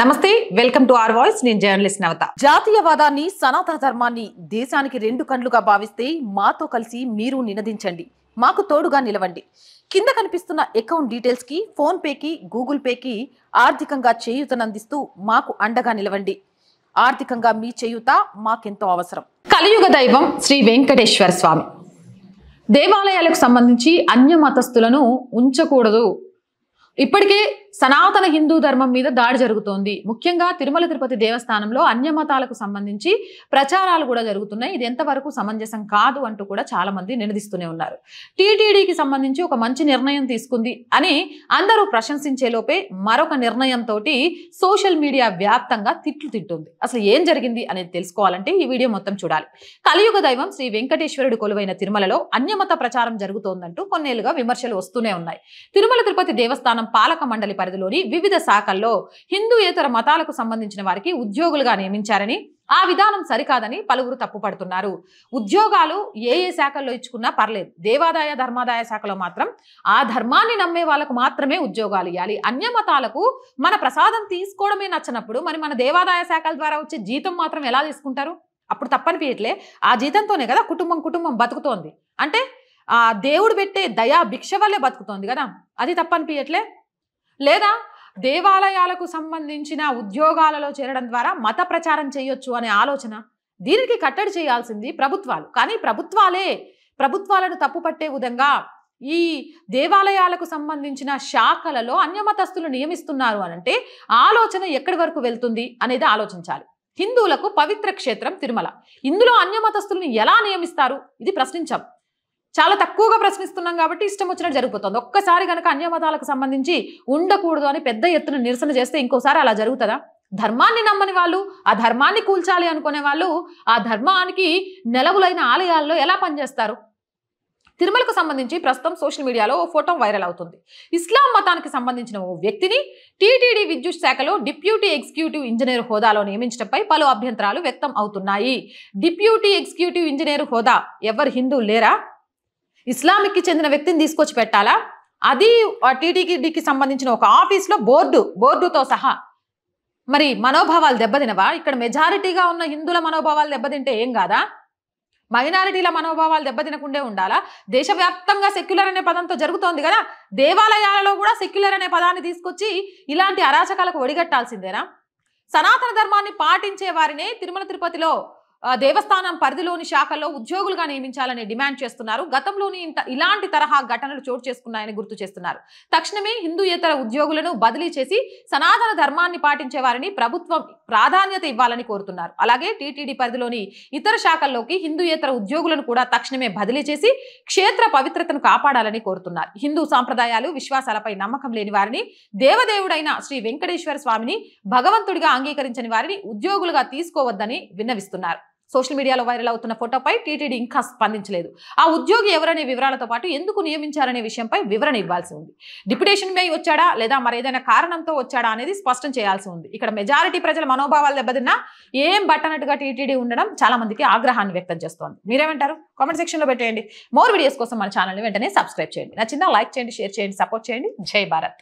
నమస్తే welcome to R voice నేను journalist Navata జాతీయవాదాన్ని సనాతన ధర్మాన్ని దేశానికి రెండు కండ్లుగా భావిస్తే మాతో కలిసి మీరు నినదించండి మాకు తోడుగా నిలవండి కింద కనిపిస్తున్న అకౌంట్ డీటెయిల్స్కి ఫోన్పేకి గూగుల్ పేకి ఆర్థికంగా చేయూతనందిస్తూ మాకు అండగా నిలవండి ఆర్థికంగా మీ చేయూత మాకెంతో అవసరం కలియుగ దైవం శ్రీ వెంకటేశ్వర స్వామి దేవాలయాలకు సంబంధించి అన్య మతస్థులను ఉంచకూడదు ఇప్పటికే సనాతన హిందూ ధర్మం మీద దాడి జరుగుతోంది ముఖ్యంగా తిరుమల తిరుపతి దేవస్థానంలో అన్యమతాలకు సంబంధించి ప్రచారాలు కూడా జరుగుతున్నాయి ఇది ఎంతవరకు సమంజసం కాదు అంటూ కూడా చాలా మంది నిలదీస్తూనే ఉన్నారు టీటీడీకి సంబంధించి ఒక మంచి నిర్ణయం తీసుకుంది అని అందరూ ప్రశంసించే లోపే మరొక నిర్ణయంతో సోషల్ మీడియా వ్యాప్తంగా తిట్లు తింటుంది అసలు ఏం జరిగింది అనేది తెలుసుకోవాలంటే ఈ వీడియో మొత్తం చూడాలి కలియుగ దైవం శ్రీ వెంకటేశ్వరుడు కొలువైన తిరుమలలో అన్యమత ప్రచారం జరుగుతోందంటూ కొన్నేళ్లుగా విమర్శలు వస్తూనే ఉన్నాయి తిరుమల తిరుపతి దేవస్థానం పాలక మండలి పరిధిలోని వివిధ శాఖల్లో హిందూయేతర మతాలకు సంబంధించిన వారికి ఉద్యోగులుగా నియమించారని ఆ విధానం సరికాదని పలువురు తప్పుపడుతున్నారు ఉద్యోగాలు ఏ ఏ శాఖల్లో ఇచ్చుకున్నా పర్లేదు దేవాదాయ ధర్మాదాయ శాఖలో మాత్రం ఆ ధర్మాన్ని నమ్మే వాళ్ళకు మాత్రమే ఉద్యోగాలు ఇవ్వాలి అన్య మతాలకు మన ప్రసాదం తీసుకోవడమే నచ్చినప్పుడు మరి మన దేవాదాయ శాఖల ద్వారా వచ్చే జీతం మాత్రం ఎలా తీసుకుంటారు అప్పుడు తప్పనిపించట్లే ఆ జీతంతోనే కదా కుటుంబం కుటుంబం బతుకుతోంది అంటే ఆ దేవుడు పెట్టే దయా భిక్ష వల్లే బతుకుతోంది కదా అది తప్పనిపించట్లే లేదా దేవాలయాలకు సంబంధించిన ఉద్యోగాలలో చేరడం ద్వారా మత ప్రచారం చేయొచ్చు అనే ఆలోచన దీనికి కట్టడి చేయాల్సింది ప్రభుత్వాలు కానీ ప్రభుత్వాలే ప్రభుత్వాలను తప్పుపట్టే విధంగా ఈ దేవాలయాలకు సంబంధించిన శాఖలలో అన్యమతస్తులు నియమిస్తున్నారు అనంటే ఆలోచన ఎక్కడి వరకు వెళ్తుంది అనేది ఆలోచించాలి హిందువులకు పవిత్ర క్షేత్రం తిరుమల ఇందులో అన్యమతస్తులను ఎలా నియమిస్తారు ఇది ప్రశ్నించాం చాలా తక్కువగా ప్రశ్నిస్తున్నాం కాబట్టి ఇష్టం వచ్చినట్టు జరుగుతుంది ఒక్కసారి కనుక అన్యమతాలకు సంబంధించి ఉండకూడదు అని పెద్ద ఎత్తున నిరసన చేస్తే ఇంకోసారి అలా జరుగుతుందా ధర్మాన్ని నమ్మని వాళ్ళు ఆ ధర్మాన్ని కూల్చాలి అనుకునే వాళ్ళు ఆ ధర్మానికి నెలవులైన ఆలయాల్లో ఎలా పనిచేస్తారు తిరుమలకు సంబంధించి ప్రస్తుతం సోషల్ మీడియాలో ఓ ఫోటో వైరల్ అవుతుంది ఇస్లాం మతానికి సంబంధించిన ఓ వ్యక్తిని టీటీడీ విద్యుత్ శాఖలో డిప్యూటీ ఎగ్జిక్యూటివ్ ఇంజనీర్ హోదాలో నియమించడంపై పలు అభ్యంతరాలు వ్యక్తం అవుతున్నాయి డిప్యూటీ ఎగ్జిక్యూటివ్ ఇంజనీర్ హోదా ఎవరు హిందూ లేరా ఇస్లామిక్కి చెందిన వ్యక్తిని తీసుకొచ్చి పెట్టాలా అది టీటీడీకి సంబంధించిన ఒక ఆఫీస్లో బోర్డు బోర్డుతో సహా మరి మనోభావాలు దెబ్బతినవా ఇక్కడ మెజారిటీగా ఉన్న హిందువుల మనోభావాలు దెబ్బతింటే ఏం కాదా మైనారిటీల మనోభావాలు దెబ్బతినకుండే ఉండాలా దేశవ్యాప్తంగా సెక్యులర్ అనే పదంతో జరుగుతోంది కదా దేవాలయాలలో కూడా సెక్యులర్ అనే పదాన్ని తీసుకొచ్చి ఇలాంటి అరాచకాలకు ఒడిగట్టాల్సిందేనా సనాతన ధర్మాన్ని పాటించే వారిని తిరుమల తిరుపతిలో దేవస్థానం పరిధిలోని శాఖల్లో ఉద్యోగులుగా నియమించాలని డిమాండ్ చేస్తున్నారు గతంలోని ఇంత ఇలాంటి తరహా ఘటనలు చోటు చేసుకున్నాయని గుర్తు చేస్తున్నారు తక్షణమే హిందూయేతర ఉద్యోగులను బదిలీ చేసి సనాతన ధర్మాన్ని పాటించే వారిని ప్రభుత్వం ప్రాధాన్యత ఇవ్వాలని కోరుతున్నారు అలాగే టీటీడీ పరిధిలోని ఇతర శాఖల్లోకి హిందూయేతర ఉద్యోగులను కూడా తక్షణమే బదిలీ చేసి క్షేత్ర పవిత్రతను కాపాడాలని కోరుతున్నారు హిందూ సాంప్రదాయాలు విశ్వాసాలపై నమ్మకం లేని వారిని దేవదేవుడైన శ్రీ వెంకటేశ్వర స్వామిని భగవంతుడిగా అంగీకరించని వారిని ఉద్యోగులుగా తీసుకోవద్దని విన్నవిస్తున్నారు సోషల్ మీడియాలో వైరల్ అవుతున్న ఫోటోపై టీటీడీ ఇంకా స్పందించలేదు ఆ ఉద్యోగి ఎవరనే వివరాలతో పాటు ఎందుకు నియమించారనే విషయంపై వివరణ ఇవ్వాల్సి ఉంది డిప్యుటేషన్ మే వచ్చాడా లేదా మరేదైనా కారణంతో వచ్చాడా అనేది స్పష్టం చేయాల్సి ఉంది ఇక్కడ మెజారిటీ ప్రజల మనోభావాలు దెబ్బతిన్నా ఏం బట్టనట్టుగా టీటీడీ ఉండడం చాలా మందికి ఆగ్రహాన్ని వ్యక్తం చేస్తోంది మీరేమంటారు కామెంట్ సెక్షన్లో పెట్టేయండి మోర్ వీడియోస్ కోసం మన ఛానల్ని వెంటనే సబ్స్క్రైబ్ చేయండి నచ్చిందా లైక్ చేయండి షేర్ చేయండి సపోర్ట్ చేయండి జై భారత్